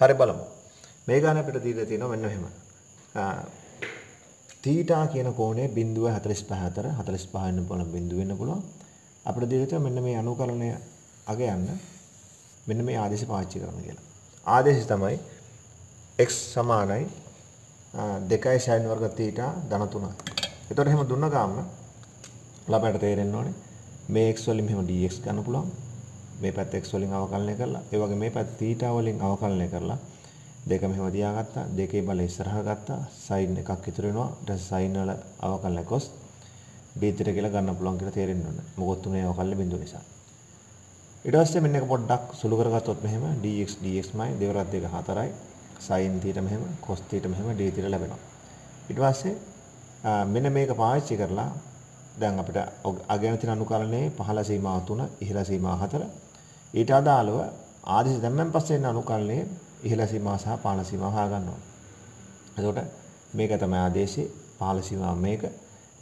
හරි බලමු. මේ ගාන අපිට දීලා තියෙනවා මෙන්න මෙහෙම. තීටා කියන කෝණය 0.45 අතර 45 වෙන්න පුළුවන් බිඳුව වෙන්න පුළුවන්. අපිට දීලා තියෙනවා මෙන්න මේ අනුකලනය අග යන්න මෙන්න මේ ආදේශය පාවිච්චි කරන්න කියලා. ආදේශය තමයි x සමානයි 2 sin වර්ග තීටා ධන 3. එතකොට එහෙම දුන්න ගාම ළමයට තේරෙන්න ඕනේ මේ x වලින් මෙහෙම dx ගන්න පුළුවන්. මේ පැත්ත x වලින් අවකලනය කරලා ඒ වගේ මේ පැත්ත තීටා වලින් අවකලනය කරලා දෙක මෙහෙම තියාගත්තා දෙකේ බල ඉස්සරහා ගත්තා සයින් එකක් ඉතුරු වෙනවා ඊට සයින් වල අවකලනය කොස් b තීර කියලා ගන්න පුළුවන් කියලා තේරෙන්න ඕන මොකොත් තුනේ අවකලන බිඳුව නිසා ඊට පස්සේ මෙන්න එක පොඩ්ඩක් සුළු කරගත්තොත් මෙහෙම dx dx-යි දෙවරත් දෙක 4යි sin θ මෙහෙම cos θ මෙහෙම d θ ලැබෙනවා ඊට පස්සේ මෙන්න මේක පාවිච්චි කරලා දැන් අපිට අගයන තියෙන අනුකරණයේ පහළ සීමාව 3 ඉහළ සීමාව 4 ඊට අදාළව ආදිස දැම්මෙන් පස්සේ එන අනුකල්ලේ ඉහළ සීමා සහ පහළ සීමා හොයාගන්න ඕනේ. එතකොට මේක තමයි ආදේශේ පහළ සීමා මේක.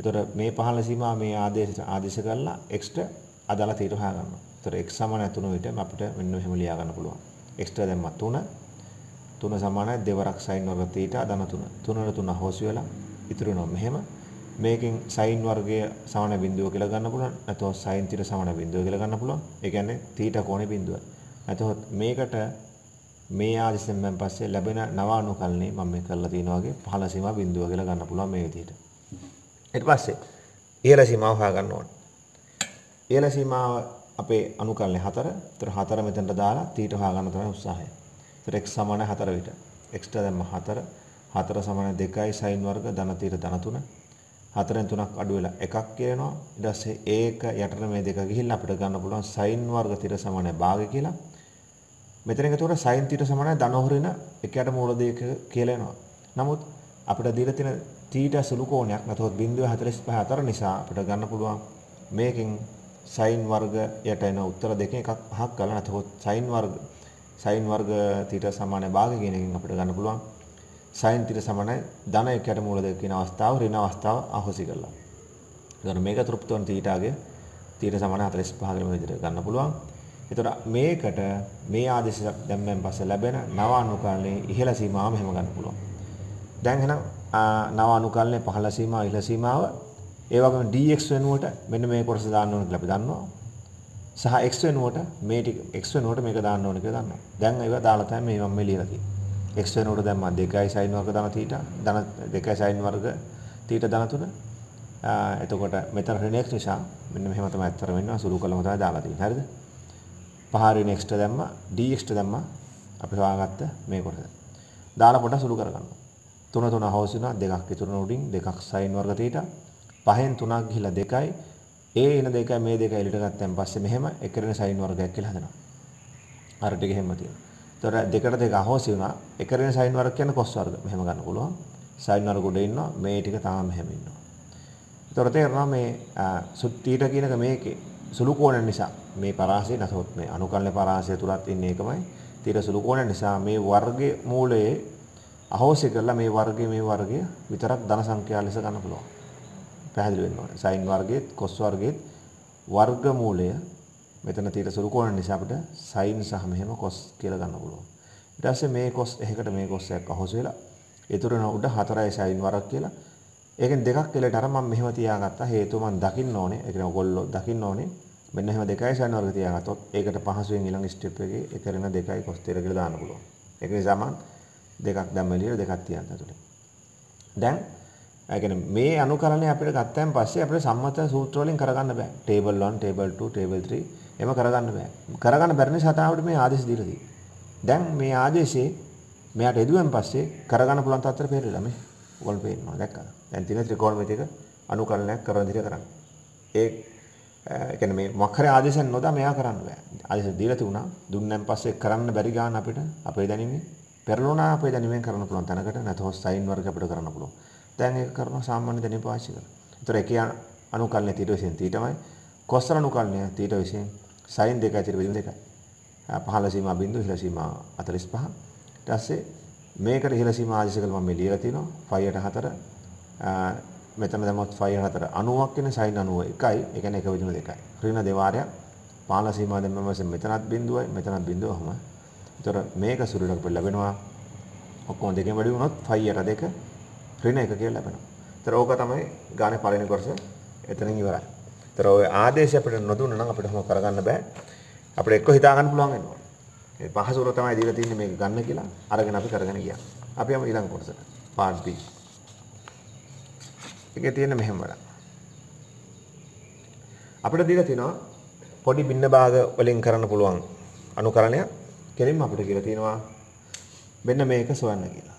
එතකොට මේ පහළ සීමා මේ ආදේශයට ආදේශ කරලා එක්ස්ට්‍රා අදාළ තීර හොයාගන්නවා. එතකොට x සමාන තුන විට අපිට මෙන්න මෙහෙම ලියා ගන්න පුළුවන්. එක්ස්ට්‍රා දැම්මා 3 3 සමානයි දෙවරක් sin වර්ග තීටා ධන 3. 3 3 හොස් වෙලා ඉතුරු වෙනවා මෙහෙම. මේකෙන් sin වර්ගය සමාන බිඳුව කියලා ගන්න පුළුවන්. නැත්නම් sin θ සමාන බිඳුව කියලා ගන්න පුළුවන්. ඒ කියන්නේ θ කෝණේ බිඳුව. නැතහොත් මේකට මේ ආදිසම්මෙන් පස්සේ ලැබෙන නවානුකල්නේ මම මේ කරලා තියෙනවා වගේ පහළ සීමා බිඳුව කියලා ගන්න පුළුවන් මේ විදිහට. ඊට පස්සේ ඉහළ සීමාව හොයා ගන්න ඕනේ. ඉහළ සීමාව අපේ අනුකල්නේ 4. ඒතර 4 මෙතනට දාලා තීට හොයා ගන්න තමයි උත්සාහය. ඒතර x 4 විතර. x ට දැම්ම 4. 4 2යි sin වර්ග ධන තීර ධන 3. හතරෙන් තුනක් අඩු වෙලා එකක් කියනවා ඊට පස්සේ ඒක යටට මේ දෙක ගිහිල්ලා අපිට ගන්න පුළුවන් sin වර්ග තිර සමානයි භාගය කියලා මෙතන එතකොට sin තිර සමානයි ධනහොරින එකට මූල දෙක කියලා එනවා නමුත් අපිට දීලා තියෙන තීටා සුළු කෝණයක් නැතහොත් 0.45 අතර නිසා අපිට ගන්න පුළුවන් මේකෙන් sin වර්ග යට එන උත්තර දෙකෙන් එකක් පහක් ගන්න නැතහොත් sin වර්ග sin වර්ග තීටා සමානයි භාගය කියන එකෙන් අපිට ගන්න පුළුවන් 0.45 sin තිර සමානයි ධන 1ට මූලද කියන අවස්ථාව ඍණ අවස්ථාව අහෝසි කරලා. එතකොට මේක තෘප්ත වන තීටාගේ තීට සමාන 45 ගෙන විදිහට ගන්න පුළුවන්. එතකොට මේකට මේ ආදේශ දැම්මෙන් පස්සේ ලැබෙන නව අනුකල්පනේ ඉහළ සීමාව මෙහෙම ගන්න පුළුවන්. දැන් එහෙනම් නව අනුකල්පනේ පහළ සීමාව ඉහළ සීමාව ඒ වගේම dx වෙනුවට මෙන්න මේ කොටස දාන්න ඕන කියලා අපි දන්නවා. සහ x වෙනුවට මේ ටික x වෙනුවට මේක දාන්න ඕන කියලා දන්නවා. දැන් ඒවා දාලා තමයි මේ මම මේ ලියලා තියෙන්නේ. x වෙනුවට දැන් මම 2යි sin වර්ග ධන තීටා ධන 2යි sin වර්ග තීටා ධන 3 එතකොට මෙතන ඍණ x නිසා මෙන්න මෙහෙම තමයි අත්තර වෙන්නවා සුළු කළම තමයි දාලා තියෙන්නේ හරිද පහර ඍණ x ට දැම්ම dx ට දැම්ම අපි හොයාගත්ත මේ කොටස දාලා පොඩ සුළු කරගන්නවා 3 3 හවස් වෙනවා දෙකක් ඉතුරු උඩින් දෙකක් sin වර්ග තීටා පහෙන් තුනක් ගිහිලා දෙකයි ඒ එන දෙකයි මේ දෙකයි එලිට ගත්තන් පස්සේ මෙහෙම එකරණ sin වර්ගයක් කියලා හදනවා අර ටික එහෙම තියෙනවා එතකොට දෙකට දෙක අහෝසි වුණා. එකරෙන සයින් වර්ග කියන්නේ cos වර්ග. මෙහෙම ගන්න පුළුවන්. සයින් වර්ග උඩ ඉන්නවා. මේ ටික තාම මෙහෙම ඉන්නවා. එතකොට තේරෙනවා මේ සුත්තිට කියනක මේකේ සුළු කෝණ නිසා මේ පරාසය නැතොත් මේ අනුකල්ප පරාසය තුලත් ඉන්නේ එකමයි. තීර සුළු කෝණ නිසා මේ වර්ගයේ මූලයේ අහෝසි කරලා මේ වර්ගයේ මේ වර්ගය විතරක් ධන සංඛ්‍යා ලෙස ගන්න පුළුවන්. පැහැදිලි වෙන්න ඕනේ. සයින් වර්ගයේත් cos වර්ගයේත් වර්ගමූලය මෙතන තීර සුළු කෝණ නිසා අපිට sin සහ මෙහෙම cos කියලා ගන්න පුළුවන්. ඊට පස්සේ මේ cos එකකට මේ cos එකක් අහුසු වෙලා ඊතරන උඩ 4යි sin වරක් කියලා. ඒකෙන් දෙකක් එලට අර මම මෙහෙම තියාගත්තා. හේතුව මම දකින්න ඕනේ. ඒ කියන්නේ ඔයගොල්ලෝ දකින්න ඕනේ. මෙන්න එහෙම 2යි sin වර්ග තියාගත්තොත් ඒකට පහසුවෙන් ඊළඟ ස්ටෙප් එකේ ඒ කරන 2යි cos තීර කියලා දාන්න පුළුවන්. ඒක නිසා මම දෙකක් දැම්ම එළියට දෙකක් තියන්න ඇතුලේ. දැන් ඒ කියන්නේ මේ අනුකරණය අපිට ගත්තයින් පස්සේ අපිට සම්මත සූත්‍ර වලින් කරගන්න බෑ. table 1, table 2, table 3 එම කරගන්න බෑ. කරගන්න බැරි නිසා තමයි මේ ආදේශ දීලා තියෙන්නේ. දැන් මේ ආදේශේ මෙයාට එදුවෙන් පස්සේ කරගන්න පුළුවන් තත්ත්වෙට පෙරලා මේ ඕගොල්ලෝ පේනවා දැක්කද? දැන් තියෙන ත්‍රිකෝණමිතික අනුකලනයක් කරන විදිහට කරන්න. ඒ කියන්නේ මේ මොකක් හරි ආදේශයක් නොදා මෙයා කරන්න බෑ. ආදේශ දීලා තිබුණා. දුන්නන් පස්සේ කරන්න බැරි ගන්න අපිට අපේ දැනීමේ පෙරළුණා අපේ දැනීමෙන් කරන්න පුළුවන් තැනකට නැතහොත් සයින් වර්ග අපිට කරන්න පුළුවන්. දැන් ඒක කරනවා සාමාන්‍ය දැනීම පාවිච්චි කරලා. ඒතර එක අනුකලනයේ තීට විසින් තීටමයි කොස්සර අනුකලනය තීට විසින් සයින් දෙකයි ත්‍රිභුජ දෙකයි. පහළ සීමා බිඳුව ඉහළ සීමා 45. ඊට පස්සේ මේකට ඉහළ සීමා ආදේශකල මම මේ ලියලා තිනවා 5.4 මෙතන දැම්මොත් 5.4 90ක් වෙන සයින් 91යි. ඒ කියන්නේ එක විදිම දෙකයි. ඍණ දෙවාරයක් පහළ සීමා දැම්මම මෙතනත් බිඳුවයි මෙතනත් බිඳුවම. ඒතර මේක සුළුලක් පිළ ලැබෙනවා. ඔක්කොම දෙකෙන් වැඩි වුණොත් 5.2 ඍණ 1 කියලා ලැබෙනවා. ඒතර ඕක තමයි ගානේ පළවෙනි කොටස. එතනින් ඉවරයි. ඒතර ඔය ආදේශය අපිට නොදුන්න නම් අපිට හොම කරගන්න බෑ. අපිට එක්ක හිතා ගන්න පුළුවන් වෙනවා. ඒ පහසුර තමයි දීලා තින්නේ මේක ගන්න කියලා. අරගෙන අපි කරගෙන ගියා. අපි යමු ඊළඟ කොටසට. part B. එකේ තියෙන මෙහෙම වල. අපිට දීලා තිනවා පොඩි බින්න භාග වලින් කරන්න පුළුවන් අනුකරණය කෙලින්ම අපිට කියලා තියෙනවා මෙන්න මේක සොයන්න කියලා.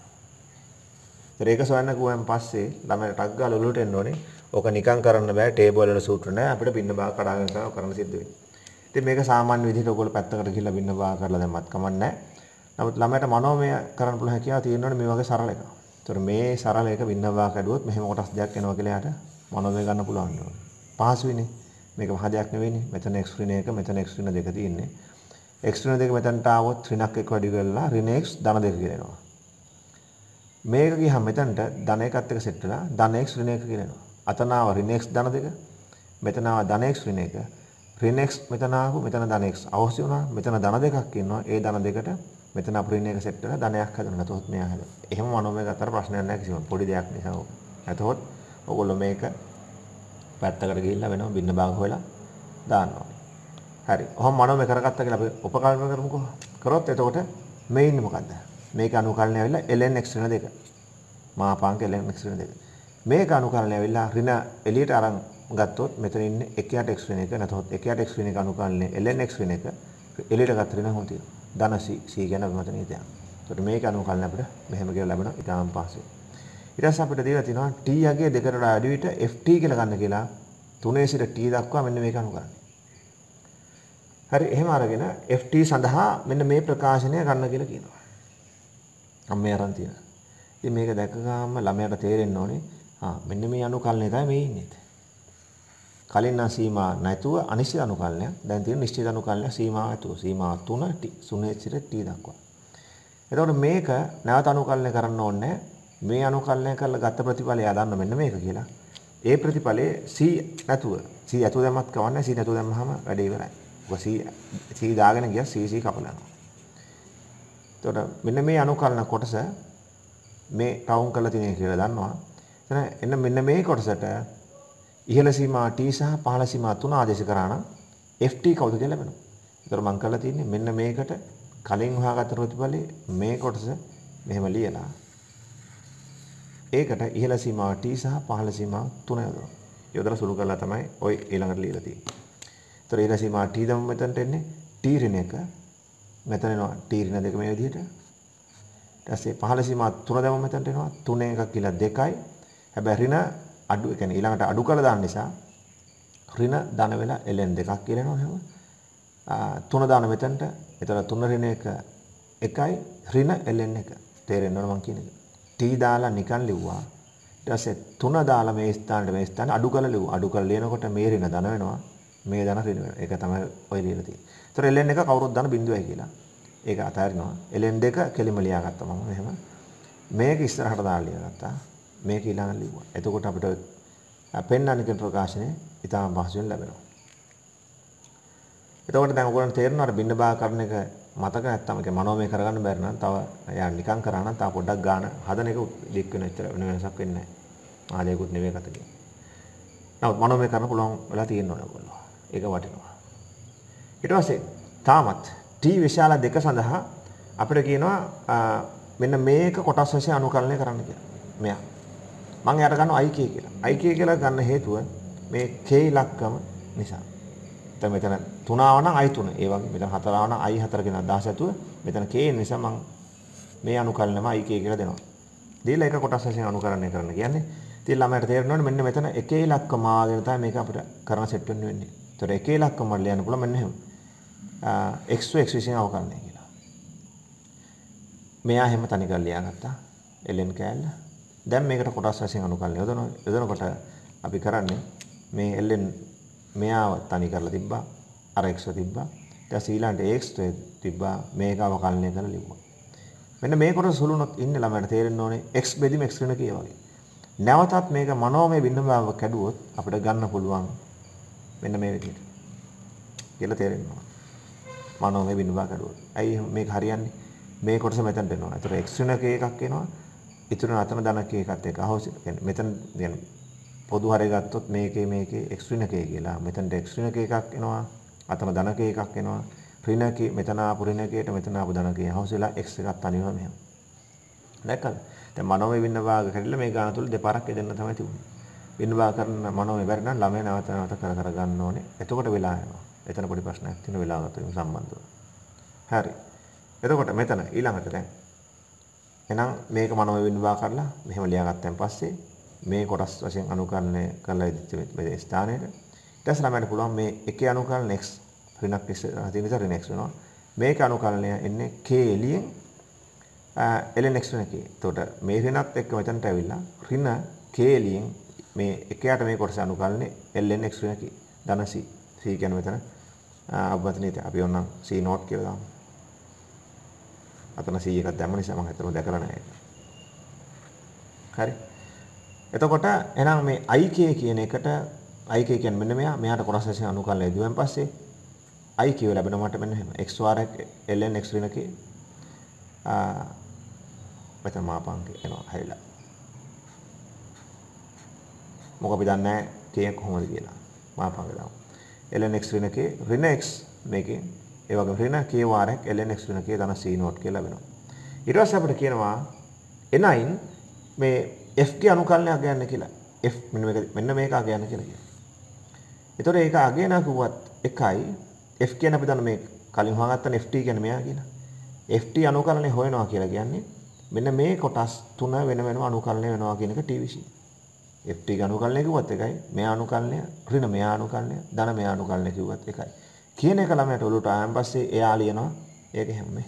ඒක සොයන්න ගියාන් පස්සේ ළමයට ටක් ගාලා ඔලුවට එන්න ඕනේ. ඕක නිකන් කරන්න බෑ ටේබල් වල සූත්‍ර නෑ අපිට බින්න බා කඩාගෙන කරලා කරන්න සිද්ධ වෙන්නේ. ඉතින් මේක සාමාන්‍ය විදිහට ඔයගොල්ලෝ පැත්තකට ගිහිල්ලා බින්න බා කරලා දැම්මත් කමන්නේ නෑ. නමුත් ළමයට මනෝමය කරන්න පුළුවන් හැකියාව තියෙනවනේ මේ වගේ සරල එකක්. ඒතර මේ සරල එක බින්න බා කැඩුවොත් මෙහෙම කොටස් දෙකක් එනවා කියලා යාට මනෝමය ගන්න පුළුවන් නෝ. පහසුයිනේ. මේක මහ දෙයක් නෙවෙයිනේ. මෙතන x ඍණ එක මෙතන x ඍණ දෙක තියෙන්නේ. x ඍණ දෙක මෙතනට ආවොත් ඍණක් එක්ක වැඩි කරලා ඍණ x ධන දෙක කියලා එනවා. මේක ගියහම මෙතනට ධන එකත් එක්ක සෙට් වෙලා ධන x ඍණ එක කියලා එනවා. අතනාව රිනෙක්ස් ධන දෙක මෙතනාව ධනෙක්ස් රින එක රිනෙක්ස් මෙතන ආපු මෙතන ධනෙක්ස් අවශ්‍ය වුණා මෙතන ධන දෙකක් ඉන්නවා ඒ ධන දෙකට මෙතන අපරිණ එක සෙට් වෙලා ධනයක් හදන්න නැතොත් මෙයා හදලා. එහෙම මනෝමය ගතතර ප්‍රශ්නයක් නැහැ කිසිම පොඩි දෙයක් නිසා ඕක. නැතොත් ඔයගොල්ලෝ මේක පැත්තකට ගිහිල්ලා වෙනම බින්න බාග හොයලා දානවා. හරි. ඔහොම මනෝමය කරගත්තා කියලා අපි උපකල්පන කරමුකෝ. කරොත් එතකොට මේ ඉන්නේ මොකද්ද? මේක අනුකල්ණය වෙලා ln x වෙන දෙක. මාපාංක ln x වෙන දෙක. මේක අනුකරණය වෙලා ඍණ එළියට අරන් ගත්තොත් මෙතන ඉන්නේ 1යට x ඍණ එක නැතහොත් 1යට x ඍණ එක අනුකරණය ln x ඍණ එක එළියට ගත්ත ඍණ හොම තියෙනවා. ධන c c ගැන අපි මෙතන ඉතින්. ඒකට මේක අනුකරණය අපිට මෙහෙම කියලා ලැබෙනවා ඊටාම් පස්සේ. ඊට පස්සේ අපිට දීලා තිනවා t යගේ දෙකට අඩු විට ft කියලා ගන්න කියලා 3 සිට t දක්වා මෙන්න මේක අනුකරණය. හරි එහෙම අරගෙන ft සඳහා මෙන්න මේ ප්‍රකාශනය ගන්න කියලා කියනවා. අම්මේ අරන් තියෙනවා. ඉතින් මේක දැක්ක ගාම ළමයාට තේරෙන්න ඕනේ මෙන්න මේ අනුකල්නේ තමයි මේ ඉන්නේ. කලින් නම් සීමා නැතුව අනිශ්චිත අනුකල්නයක්. දැන් තියෙන නිශ්චිත අනුකල්නයක් සීමා ඇතුව. සීමා 3 t 0 t දක්වා. එතකොට මේක නැවත අනුකල්නය කරන්න ඕනේ මේ අනුකල්නය කරලා ගත ප්‍රතිඵලය ආදන්න මෙන්න මේක කියලා. ඒ ප්‍රතිඵලය c නැතුව c ඇතුව දැම්මත් කවන්නේ c නැතුව දැම්මහම වැඩේ ඉවරයි. ඔක c c දාගෙන ගියා c c කපලනවා. එතකොට මෙන්න මේ අනුකල්න කොටස මේ ටවුන් කරලා තියෙන කියලා දන්නවා. එන්න මෙන්න මේ කොටසට ඉහළ සීමා t සහ පහළ සීමා තුන ආදේශ කරා නම් ft කවුද කියලා ලැබෙනවා. ඒතර මම කරලා තියෙන්නේ මෙන්න මේකට කලින් හොයාගත්ත ප්‍රතිඵලයේ මේ කොටස මෙහෙම ලියලා. ඒකට ඉහළ සීමාව t සහ පහළ සීමාව තුන යොදවනවා. යොදලා සුළු කරලා තමයි ওই ඊළඟට ලියලා තියෙන්නේ. ඒතර ඉහළ සීමාව t දමු මෙතනට එන්නේ t ඍණ 1 මෙතන එනවා t ඍණ 2 මේ විදිහට. ඊට පස්සේ පහළ සීමාව තුන දමු මෙතනට එනවා 3 1 කියලා 2යි හැබැයි ඍණ අඩු يعني ඊළඟට අඩු කළ දාන්න නිසා ඍණ ධන වෙලා ln දෙකක් කියලා එනවා එහෙම. තුන දාන මෙතනට. එතකොට තුන ඍණ එක එකයි ඍණ ln එක. තේරෙන්නවද මං කියන එක? t දාලා නිකන් ලිව්වා. ඊට පස්සේ තුන දාලා මේ ස්ථානෙට මේ ස්ථානෙ අඩු කරලා ලිව්වා. අඩු කරලා ලියනකොට මේ ඍණ ධන වෙනවා. මේ ධන ඍණ වෙනවා. ඒක තමයි ඔය ලියලා තියෙන්නේ. ඒතර ln එක කවුරුත් ධන බිඳුවයි කියලා. ඒක අතාරිනවා. ln දෙක කෙලිම ලියාගත්තා මම මෙහෙම. මේක ඉස්සරහට දාලා ලියාගත්තා. මේක ඊළඟට ලිව්වා. එතකොට අපිට පෙන්වන්න කියන ප්‍රකාශනය ඉතාම පහසුවෙන් ලැබෙනවා. එතකොට දැන් ඔයගොල්ලන්ට තේරෙනවා අර බින්න බාකරණ එක මතක නැත්තම් ඒක මනෝමය කරගන්න බැරි නම් තව යා නිකන් කරා නම් තව පොඩ්ඩක් ගාන හදන එක ලික් වෙන විතර වෙන වෙනසක් වෙන්නේ නැහැ. ආලයකුත් නෙවෙයි කත කියන්නේ. නමුත් මනෝමය කරන්න පුළුවන් වෙලා තියෙනවා ඔයගොල්ලෝ. ඒක වටිනවා. ඊට පස්සේ තාමත් T විශාල දෙක සඳහා අපිට කියනවා මෙන්න මේක කොටස් වශයෙන් අනුකරණය කරන්න කියලා. මෙයා මං යට ගන්න IK කියලා. IK කියලා ගන්න හේතුව මේ K ඉලක්කම නිසා. දැන් මෙතන 3 ආව නම් I3. ඒ වගේ මෙතන 4 ආව නම් I4 කියන අදහස ඇතුව මෙතන K නිසා මං මේ අනුකලනම IK කියලා දෙනවා. දීලා එක කොටස් වශයෙන් අනුකරණය කරන්න කියන්නේ. ඉතින් ළමයට තේරෙනවනේ මෙන්න මෙතන 1 ඉලක්කම ආගෙන තමයි මේක අපිට කරන සෙට් වෙන්න වෙන්නේ. ඒතර 1 ඉලක්කම වල යන්න පුළුවන් මෙන්න එහෙම. x x විසින් අවකලනය කියලා. මෙයා හැම තනි කරලා ලියාගත්තා. ln කෑල්ල දැන් මේකට කොටස් වශයෙන් අනුකල්ප යොදනවා. යොදනකොට අපි කරන්නේ මේ ln මෙයාව තනි කරලා තිබ්බා. අර x තිබ්බා. ඊට පස්සේ ඊළඟට ax තිබ්බා. මේකව කල්ණය කරලා ලිව්වා. මෙන්න මේ කොටස සුළුනොත් ඉන්නේ ළමයට තේරෙන්න ඕනේ x බෙදීම x වෙන කිය වගේ. නැවතත් මේක මනෝමය බිඳුමාව කැඩුවොත් අපිට ගන්න පුළුවන් මෙන්න මේ විදිහට. කියලා තේරෙනවා. මනෝමය බිඳුමාව කැඩුවොත්. ඇයි මේක හරියන්නේ? මේ කොටස මෙතනට එනවා. ඒතර x වෙන එකක් එනවා. ඉතුරු නතම ධනක එකත් එක අහෝසි කියන්නේ මෙතන කියන්නේ පොදු හරය ගත්තොත් මේකේ මේකේ x ඍණක කියලා මෙතනට x ඍණක එකක් එනවා අතම ධනක එකක් එනවා ඍණක මෙතන ආපු ඍණකයට මෙතන ආපු ධනකේ අහෝසිලා x එකක් තනියම මෙහෙම දැක්කද දැන් මනෝමය වින්න භාග කරලා මේ ගාන තුල දෙපාරක් යදෙන්න තමයි තිබුණේ වින්න භාග කරන මනෝමය බැරි නම් ළමයා නැවත නැවත කර කර ගන්න ඕනේ එතකොට වෙලා යනවා එතන පොඩි ප්‍රශ්නයක් තියෙන වෙලාවකට සම්බන්ධව හරි එතකොට මෙතන ඊළඟට දැන් එහෙනම් මේක මනම විනිබා කරලා මෙහෙම ලියාගත්තන් පස්සේ මේ කොටස් වශයෙන් අනුකරණය කරලා ඉදිච්ච මේ ස්ථානයට ඊට පස්සේ ළමයට පුළුවන් මේ එකේ අනුකරණය x ඍණක් x තියෙන නිසා ඍණ x වෙනවා මේක අනුකරණය එන්නේ k එළියෙන් ln x වෙන k. එතකොට මේ ඍණත් එක්ක මෙතනට ඇවිල්ලා ඍණ k එළියෙන් මේ එකයට මේ කොටස අනුකරණය ln x ඍණ k. ධන c. c කියන්නේ මෙතන අභවතනීය. අපි ඕනනම් c note කියලා දාමු. අතන 100 එකක් දැම්ම නිසා මම හිතනවා දැකලා නැහැ. හරි. එතකොට එහෙනම් මේ IK කියන එකට IK කියන්නේ මෙන්න මෙයා මෙයාට කොටස් වශයෙන් අනුකල්පය දුවෙන් පස්සේ IQ ලැබෙනවා මට මෙන්න එහෙම XOR ln x ඍණකේ ආ මෙතන මාපංක එනවා හරිලා. මොක අපි දන්නේ කේ කොහොමද කියලා මාපංක දාමු. ln x ඍණකේ ඍණ x මේකේ ඒ වගේම ඍණ k වාරයක් ln x ඍණ k ධන c නෝට් කියලා වෙනවා. ඊට පස්සේ අපිට කියනවා එනයින් මේ f ගේ අනුකලනයක් ගන්න කියලා. f මෙන්න මේක මෙන්න මේක අගයන්න කියලා කියනවා. ඒතකොට ඒක අගයන කිව්වත් එකයි f කියන අපි දන්න මේ කලින් හොයාගත්තන ft කියන්නේ මෙයා කියන. ft අනුකලනය හොයනවා කියලා කියන්නේ මෙන්න මේ කොටස් තුන වෙන වෙනම අනුකලනය වෙනවා කියන එක TVC. ft අනුකලනය කිව්වත් එකයි, මෙයා අනුකලනය, ඍණ මෙයා අනුකලනය, ධන මෙයා අනුකලනය කිව්වත් එකයි. කියන එක ළමයට ඔලුවට ආයන් පස්සේ එයා ලියනවා ඒක හැමනේ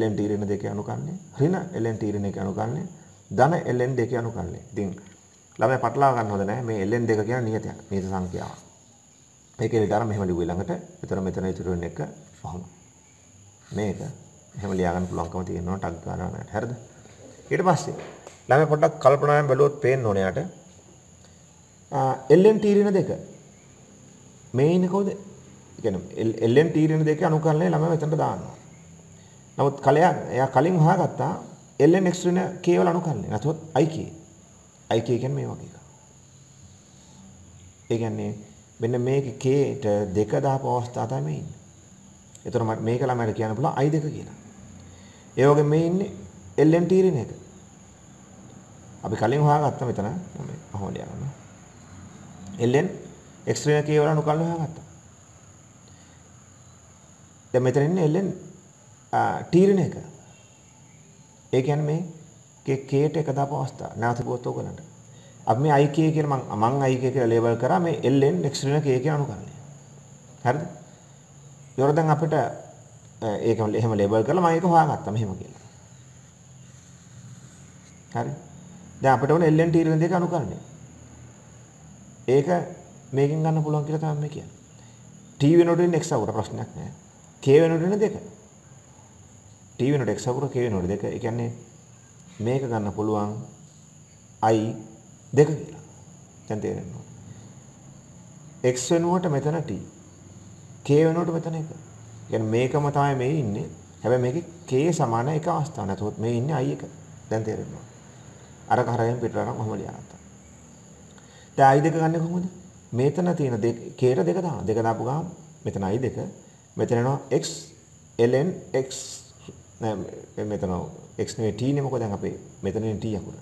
ln t ඍණ දෙක අනුකල්ලේ ඍණ ln t ඍණ එක අනුකල්ලේ ධන ln දෙක අනුකල්ලේ ඉතින් ළමයා පටලවා ගන්න හොඳ නැහැ මේ ln දෙක කියන නියතයක් නියත සංඛ්‍යාවක් මේක එලිකාර මෙහෙම ලිව්වේ ළඟට විතර මෙතන ඉතුරු වෙන එක කොහොම මේක මෙහෙම ලියා ගන්න පුළුවන්කම තියෙනවා ටග් ගන්නවා නේද හරිද ඊට පස්සේ ළමයා පොඩ්ඩක් කල්පනාවෙන් බැලුවොත් පේන්න ඕනේ යාට ln t ඍණ දෙක මේන්නේ කවුද කියන්නේ එල්ලෙන් තීරණ දෙකේ අනුකරණය ළමයා මෙතනට දානවා. නමුත් කලයක් එයා කලින් හොයාගත්තා එල්ලෙන් එක්ස්ට්‍රින කේ වල අනුකරණය. නැතොත් IK. IK කියන්නේ මේ වගේ එකක්. ඒ කියන්නේ මෙන්න මේක කේට දෙක දාපු අවස්ථා තමයි මේ ඉන්නේ. ඒතර මට මේක ළමයට කියන්න පුළුවන් I2 කියලා. ඒ වගේ මේ ඉන්නේ LM තීරණ එක. අපි කලින් හොයාගත්තා මෙතන මම අහවල යනවා. LN X-ray කේ වල අනුකල්ප හොයාගත්තා. දැන් මෙතන ඉන්නේ ln තීරණ එක. ඒ කියන්නේ මේ k ට එක දාපු අවස්ථාව. නැවත ගොත් ඕගලන්ට. අපි මේ ik කියලා මම මම ik කියලා ලේබල් කරා මේ ln x ඍණ k කියන අනුකරණය. හරිද? ඊවර දැන් අපිට ඒක එහෙම ලේබල් කරලා මම ඒක හොයාගත්තා මෙහෙම කියලා. හරි? දැන් අපිට ඕන ln තීරණ දෙක අනුකරණය. ඒක මේකෙන් ගන්න පුළුවන් කියලා තමයි මම කියන්නේ. t වෙනකොට x අවුර ප්‍රශ්නයක් නෑ. k වෙනකොට එන දෙක. t වෙනකොට x අකුර k වෙනකොට දෙක. ඒ කියන්නේ මේක ගන්න පුළුවන් i දෙක කියලා. දැන් තේරෙනවා. x වෙනුවට මෙතන t. k වෙනුවට මෙතන 1. කියන්නේ මේකම තමයි මේ ඉන්නේ. හැබැයි මේකේ k සමාන එක අවස්ථාවක්. එතකොට මේ ඉන්නේ i එක. දැන් තේරෙනවා. අර කරයෙන් පිටරන කොහොම ලියනත්. දැන් i දෙක ගන්න කොහොමද? මෙතන තියෙන දෙක k ට දෙක දාන්න. දෙක දාපු ගමන් මෙතන i දෙක මෙතන එනවා x ln x නෑ මෙතන x නෙවෙයි t නේ මොකද දැන් අපේ මෙතන නේ t අකුර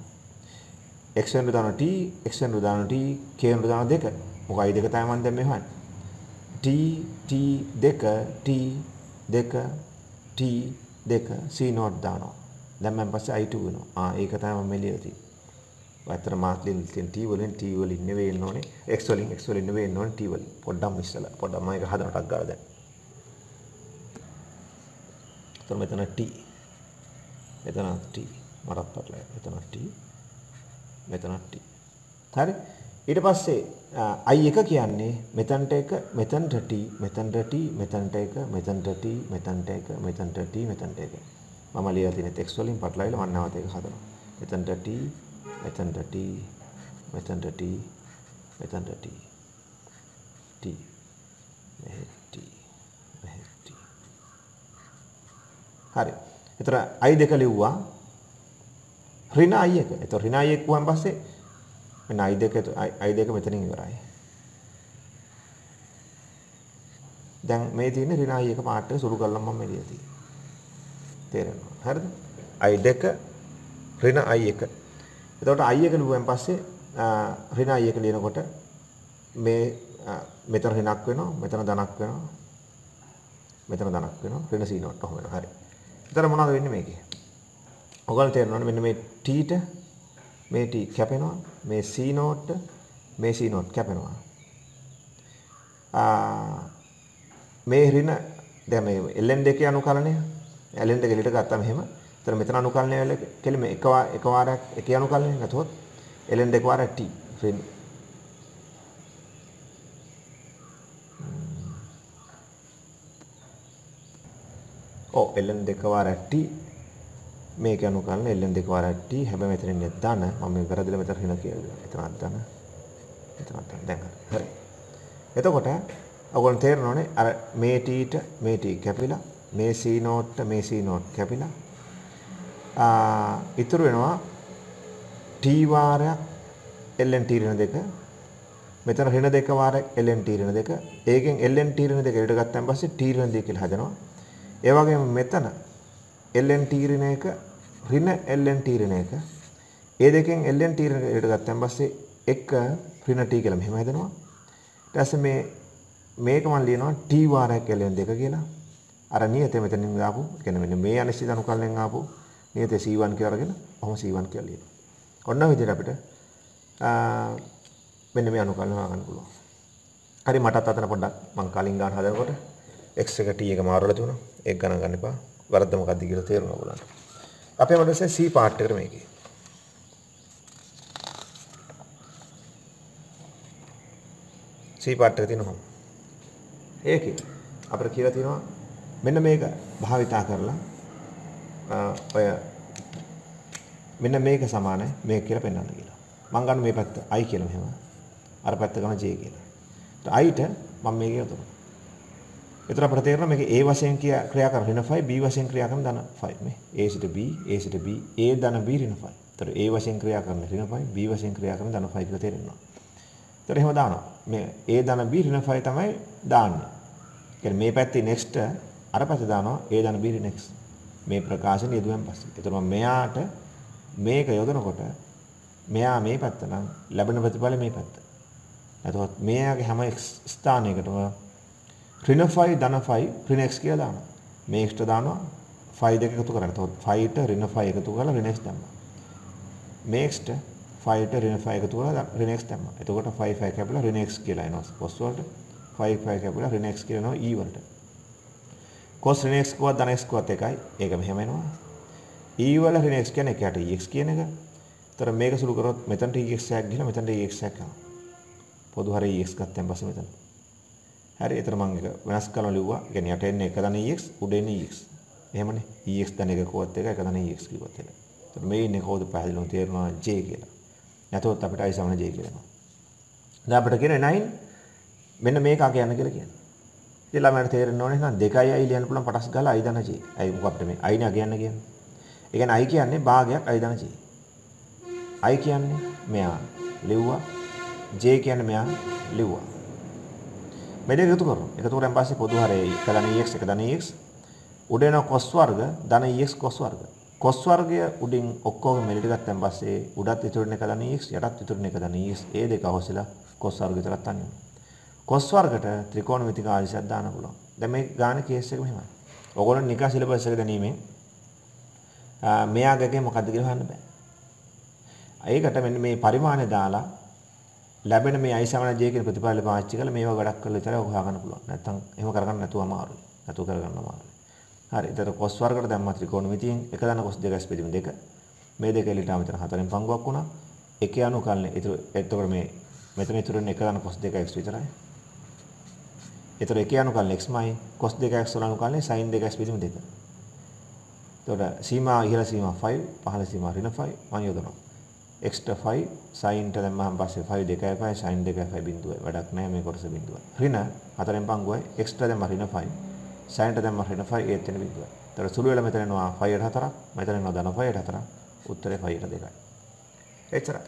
x වෙනුවට දාන t x වෙනුවට දාන t k වෙනුවට දාන දෙක මොකයි දෙක තමයි මම දැන් මේ හොයන්නේ t t දෙක t දෙක t දෙක c not දානවා දැන් මම පස්සේ i2 වෙනවා ආ ඒක තමයි මම මෙලියලා තියෙන්නේ අතර මාත් ලියලා තියෙන t වලින් t වලින් නෙවෙයි එන්න ඕනේ x වලින් x වලින් නෙවෙයි එන්න ඕනේ t වලින් පොඩ්ඩක් ඉස්සලා පොඩ්ඩක් මම ඒක හදනටක් ගාලා දැන් එතකොට මෙතන t මෙතනත් t මටත් පටලයි මෙතනත් t මෙතනත් t හරි ඊට පස්සේ i එක කියන්නේ මෙතනට එක මෙතනට t මෙතනට t මෙතනට එක මෙතනට t මෙතනට එක මෙතනට t මෙතනට එක මම ලියලා තියෙන text වලින් පටලයිලා මම නැවත ඒක හදනවා මෙතනට t මෙතනට t මෙතනට t මෙතනට t t මෙහෙ හරි. එතන i දෙක ලිව්වා. ඍණ i එක. එතකොට ඍණ i එක වුවන් පස්සේ මෙන්න i දෙක i දෙක මෙතනින් ඉවරයි. දැන් මේ තියෙන ඍණ i එක පාට සුළු කරලා මම මෙලිය තියෙන්නේ. තේරෙනවා. හරිද? i දෙක ඍණ i එක. එතකොට i එක ලිව්වන් පස්සේ ඍණ i එක ලියනකොට මේ මෙතන ඍණක් වෙනවා මෙතන ධනක් වෙනවා මෙතන ධනක් වෙනවා ඍණ සීනොට් ඔහොම වෙනවා හරි එතන මොනවද වෙන්නේ මේකේ? ඔයගොල්ලෝ තේරෙනවද මෙන්න මේ T ට මේ T කැපෙනවා මේ C note මේ C note කැපෙනවා. මේ ඍණ දැන් මේ LN2 අනුකලනය LN2 ගෙලිට ගත්තාම එහෙම එතන මෙතන අනුකලනය වෙලා කෙලිම එක එක වාරයක් එක අනුකලනයක් ගතොත් LN2 වාරයක් T ඍණ ඔව් LN2 වාරට්ටි මේක යනු කරන LN2 වාරට්ටි හැබැයි මෙතනින් නැත්නම් මම මේ වැරදිලා මෙතන හින කියලා. එතනක් දාන. එතනක් දාන දැන් හරි. එතකොට ඔයගොල්ලෝ තේරෙනවනේ අර මේ ටීට මේ ටී කැපිලා මේ C නෝට්ට මේ C නෝට් කැපිලා ආ ඉතුරු වෙනවා T වාරයක් LN T ඍණ දෙක මෙතන ඍණ දෙක වාරයක් LN T ඍණ දෙක ඒකෙන් LN T ඍණ දෙක එළියට ගත්තාන් පස්සේ T ඍණ දෙක කියලා හදනවා ඒ වගේම මෙතන LNT ඍණ එක ඍණ LNT ඍණ එක ඒ දෙකෙන් LNT ඍණයට ගත්තන් පස්සේ 1 ඍණ t කියලා මෙහෙම හදනවා ඊට පස්සේ මේ මේක මම ලියනවා t වාරයක් LN2 කියලා අර නියතේ මෙතනින් ආපු කියන්නේ මෙන්න මේ අනිශ්චිත අනුකල්ලෙන් ආපු නියතේ c1 කියලා අරගෙන ඔහොම c1 කියලා ලියනවා ඔන්න ඔය විදිහට අපිට මෙන්න මේ අනුකල්ල හොයාගන්න පුළුවන් හරි මටත් අතන පොඩ්ඩක් මම කලින් ගන්න හදනකොට x එක t එක මාරු වෙලා තිබුණා. ඒක ගණන් ගන්න එපා. වරද්ද මොකද්ද කියලා තේරුණා බලන්න. අපේ මඩුවේ C part එකට මේකේ. C part එක තියෙනවා. ඒකේ අපිට කියලා තියෙනවා මෙන්න මේක භාවිතා කරලා ඔය මෙන්න මේක සමානයි මේක කියලා පෙන්වන්න කියලා. මම ගන්න මේ පැත්ත i කියලා මෙහෙම. අර පැත්ත ගන්න j කියලා. ඒත් i ට මම මේක යොදවනවා. එතන අපිට තේරෙනවා මේක A වශයෙන් ක්‍රියා කරන ඍණ 5 B වශයෙන් ක්‍රියා කරන ධන 5 මේ A සිට B A සිට B A ධන B ඍණ 5. එතකොට A වශයෙන් ක්‍රියා කරන ඍණ 5 B වශයෙන් ක්‍රියා කරන ධන 5 කියලා තේරෙනවා. එතකොට එහෙම දානවා. මේ A ධන B ඍණ 5 තමයි දාන්නේ. කියන්නේ මේ පැත්තේ next අර පැත්තේ දානවා A ධන B ඍණ x. මේ ප්‍රකාශන යෙදුවෙන් පස්සේ. එතකොට මෙයාට මේක යොදනකොට මෙයා මේ පැත්ත නම් ලැබෙන ප්‍රතිඵල මේ පැත්ත. එතකොට මෙයාගේ හැම x ස්ථානයකටම ඍණ 5 ධන 5 ඍණ x කියලා දානවා. මේ x දානවා 5 දෙක එකතු කරලා. එතකොට 5 ට ඍණ 5 එකතු කරලා ඍණ x දැම්මා. මේ x ට 5 ට ඍණ 5 එකතු කරලා ඍණ x දැම්මා. එතකොට 5 5 කැපිලා ඍණ x කියලා එනවා. cos වලට 5 5 කැපිලා ඍණ x කියලා එනවා e වලට. cos ඍණ x කවත් ධන x කවත් එකයි. ඒක මෙහෙම එනවා. e වල ඍණ e x කියන්නේ එකට ex කියන එක. ඒතර මේක සුළු කරොත් මෙතනට ex එකක් ගිහලා මෙතනට ex එකක් ආවා. පොදු හරිය ex ගත්තන් පස්සේ මෙතන හරි එතන මම එක වෙනස් කරලා ලිව්වා. ඒ කියන්නේ යට එන්නේ 1 දන EX උඩ එන්නේ EX. එහෙමනේ. EX දන 1 කෝවත් එක 1 දන EX කිව්වත් එන. එතකොට මේ ඉන්නේ කවුද පැහැදිලිව තේරෙනවා J කියලා. නැතොත් අපිට I සමාන J කියලා එනවා. දැන් අපිට කියන්නේ 9 මෙන්න මේක අග යන කියලා කියනවා. ඉතින් ළමයට තේරෙන්න ඕනේ නම් 2i ලියන්න පුළුවන් පටස් ගාලා i ධන j. i මොකක්ද මේ? i නේ අගයන්න කියන්නේ. ඒ කියන්නේ i කියන්නේ භාගයක් i ධන j. i කියන්නේ මෙයා ලිව්වා. j කියන්නේ මෙයා ලිව්වා. වැඩේ එකතු කරමු. එකතු කරන් පස්සේ පොදු හරේ එක ධන EX එක ධන EX උඩ එන cos වර්ග ධන EX cos වර්ග. cos වර්ගය උඩින් ඔක්කොම මෙලිට ගත්තන් පස්සේ උඩත් ඉතුරුන එක ධන EX යටත් ඉතුරුන එක ධන EX ඒ දෙක අහුවෙලා cos වර්ග විතරක් තනියම. cos වර්ගට ත්‍රිකෝණമിതി කාර්යයක් දාන්න පුළුවන්. දැන් මේ ගාන කේස් එක මෙහෙමයි. ඔයගොල්ලෝ නිකා සිලබස් එක දැනීමෙන් මෙයාගගේ මොකද්ද කියලා හොයන්න බෑ. ඒකට මෙන්න මේ පරිමාණය දාලා ලැබෙන මේ අයිසමන ජය කියන ප්‍රතිඵල පාවිච්චි කරලා මේවා ගොඩක් කරලා ඉතලා උහා ගන්න පුළුවන්. නැත්තම් එහෙම කරගන්න නැතුව අමාරුයි. නැතුව කරගන්න අමාරුයි. හරි. ඒතර කොස් වර්ගකට දැම්මා ත්‍රිකෝණമിതിයෙන් එක දන කොස් දෙක ස්පෙදිම දෙක. මේ දෙක එලිට ආව විතර හතරෙන් පංගුවක් වුණා. එකේ අනු කල්නේ. ඒතර එතකොට මේ මෙතන ඉතුරු වෙන එක ගන්න cos 2x විතරයි. ඒතර එක යනු කල්න x- cos 2x වල අනු කල්න sin 2x පිළිම දෙක. එතකොට සීමා ඉහළ සීමා 5 පහළ සීමා ඍණ 5 මම යොදනවා. x5 sin ට දැම්මහම පස්සේ 5 2යි 5 sin 2යි 5 බිඳුවයි. වැඩක් නැහැ මේ කොටස බිඳුවයි. ඍණ 4න් පංගුවයි x ට දැම්ම ඍණ 5. sin ට දැම්ම ඍණ 5 ඒත් වෙන බිඳුවයි. ඒතර සුළු වෙලා මෙතන එනවා 5ට 4ක්. මෙතන එනවා ධන 5ට 4ක්. උත්තරේ 5ට 2යි. එච්චරයි.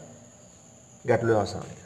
ගැටලුව අවසන්යි.